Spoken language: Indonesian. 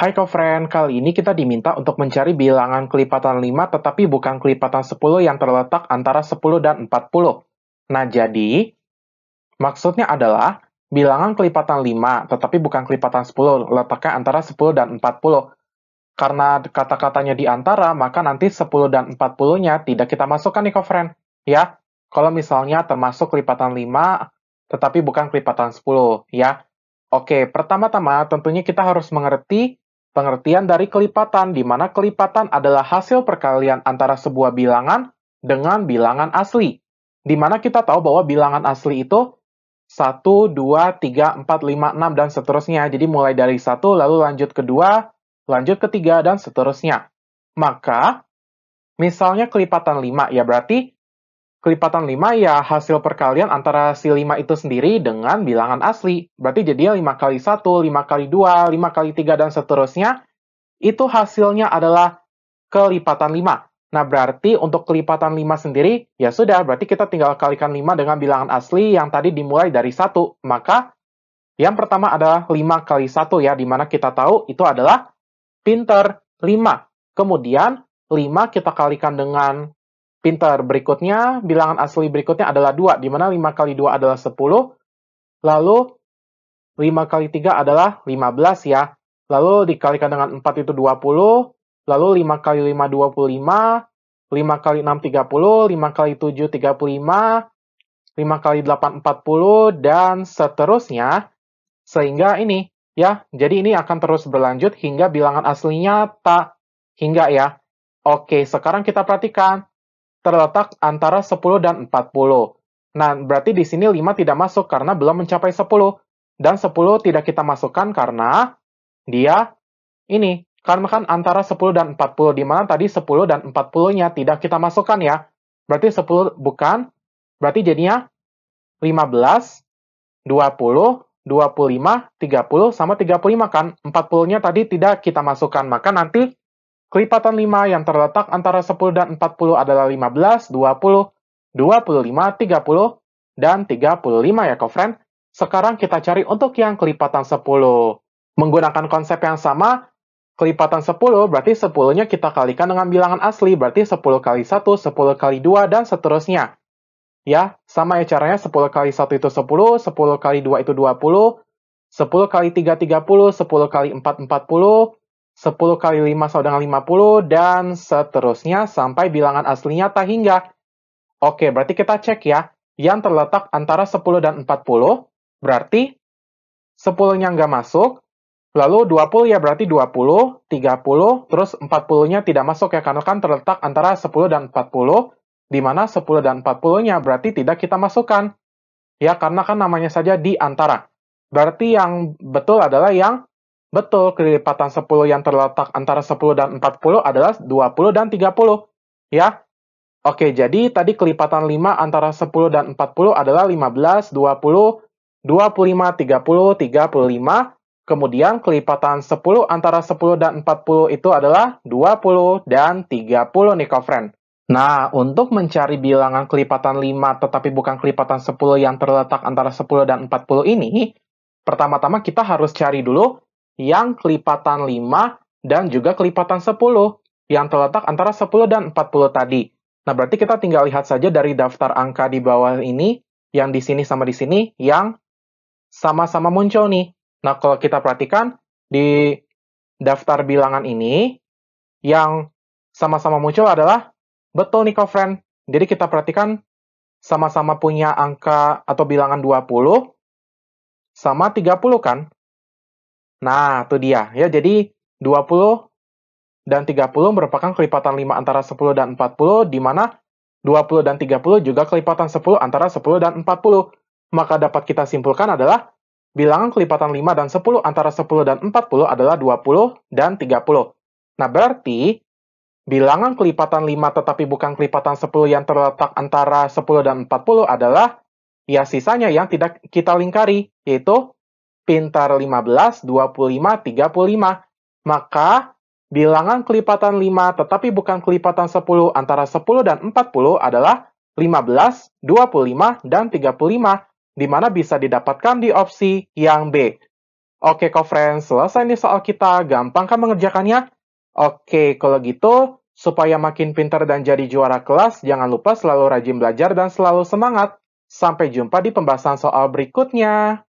Hai Kofren, kali ini kita diminta untuk mencari bilangan kelipatan 5 tetapi bukan kelipatan 10 yang terletak antara 10 dan 40. Nah, jadi maksudnya adalah bilangan kelipatan 5 tetapi bukan kelipatan 10, letaknya antara 10 dan 40. Karena kata-katanya di antara, maka nanti 10 dan 40-nya tidak kita masukkan nih Kofren. Ya, kalau misalnya termasuk kelipatan 5 tetapi bukan kelipatan 10, ya. Oke, pertama-tama tentunya kita harus mengerti Pengertian dari kelipatan di mana kelipatan adalah hasil perkalian antara sebuah bilangan dengan bilangan asli. Di mana kita tahu bahwa bilangan asli itu 1, 2, 3, 4, 5, 6, dan seterusnya. Jadi mulai dari 1, lalu lanjut ke 2, lanjut ke 3, dan seterusnya. Maka, misalnya kelipatan 5, ya berarti kelipatan 5 ya hasil perkalian antara si 5 itu sendiri dengan bilangan asli. Berarti jadinya 5 kali 1, 5 kali 2, 5 kali 3, dan seterusnya. Itu hasilnya adalah kelipatan 5. Nah, berarti untuk kelipatan 5 sendiri, ya sudah, berarti kita tinggal kalikan 5 dengan bilangan asli yang tadi dimulai dari 1. Maka, yang pertama adalah 5 kali 1 ya, dimana kita tahu itu adalah pinter 5. Kemudian, 5 kita kalikan dengan Pintar, berikutnya bilangan asli berikutnya adalah 2, di mana 5 kali 2 adalah 10, lalu 5 kali 3 adalah 15 ya, lalu dikalikan dengan 4 itu 20, lalu 5 kali 5 25, 5 kali 6 30, 5 kali 7 35, 5 kali 8 40, dan seterusnya. Sehingga ini, ya, jadi ini akan terus berlanjut hingga bilangan aslinya tak hingga ya. Oke, sekarang kita perhatikan terletak antara 10 dan 40. Nah, berarti di sini 5 tidak masuk karena belum mencapai 10. Dan 10 tidak kita masukkan karena dia ini. Karena kan antara 10 dan 40, di mana tadi 10 dan 40-nya tidak kita masukkan ya. Berarti 10 bukan, berarti jadinya 15, 20, 25, 30, sama 35 kan. 40-nya tadi tidak kita masukkan, maka nanti Kelipatan 5 yang terletak antara 10 dan 40 adalah 15, 20, 25, 30, dan 35 ya, friend. Sekarang kita cari untuk yang kelipatan 10. Menggunakan konsep yang sama, kelipatan 10 berarti 10-nya kita kalikan dengan bilangan asli, berarti 10 kali 1, 10 kali 2, dan seterusnya. Ya, sama ya caranya 10 kali 1 itu 10, 10 kali 2 itu 20, 10 kali 3 30, 10 kali 4 40, 10 kali 5 sama dengan 50, dan seterusnya sampai bilangan aslinya tak hingga. Oke, berarti kita cek ya. Yang terletak antara 10 dan 40, berarti 10-nya nggak masuk, lalu 20 ya berarti 20, 30, terus 40-nya tidak masuk ya, karena kan terletak antara 10 dan 40, di mana 10 dan 40-nya berarti tidak kita masukkan. Ya, karena kan namanya saja di antara. Berarti yang betul adalah yang Betul, kelipatan 10 yang terletak antara 10 dan 40 adalah 20 dan 30. Ya. Oke, jadi tadi kelipatan 5 antara 10 dan 40 adalah 15, 20, 25, 30, 35. Kemudian kelipatan 10 antara 10 dan 40 itu adalah 20 dan 30 nih, friend. Nah, untuk mencari bilangan kelipatan 5 tetapi bukan kelipatan 10 yang terletak antara 10 dan 40 ini, pertama-tama kita harus cari dulu yang kelipatan 5 dan juga kelipatan 10 yang terletak antara 10 dan 40 tadi. Nah, berarti kita tinggal lihat saja dari daftar angka di bawah ini, yang di sini sama di sini, yang sama-sama muncul nih. Nah, kalau kita perhatikan di daftar bilangan ini, yang sama-sama muncul adalah betul nih, friend. Jadi kita perhatikan sama-sama punya angka atau bilangan 20 sama 30 kan? Nah, itu dia. Ya, jadi 20 dan 30 merupakan kelipatan 5 antara 10 dan 40, di mana 20 dan 30 juga kelipatan 10 antara 10 dan 40. Maka dapat kita simpulkan adalah bilangan kelipatan 5 dan 10 antara 10 dan 40 adalah 20 dan 30. Nah, berarti bilangan kelipatan 5 tetapi bukan kelipatan 10 yang terletak antara 10 dan 40 adalah ya sisanya yang tidak kita lingkari, yaitu pintar 15, 25, 35. Maka bilangan kelipatan 5 tetapi bukan kelipatan 10 antara 10 dan 40 adalah 15, 25, dan 35 di mana bisa didapatkan di opsi yang B. Oke, kok friends, selesai nih soal kita. Gampang kan mengerjakannya? Oke, kalau gitu, supaya makin pintar dan jadi juara kelas, jangan lupa selalu rajin belajar dan selalu semangat. Sampai jumpa di pembahasan soal berikutnya.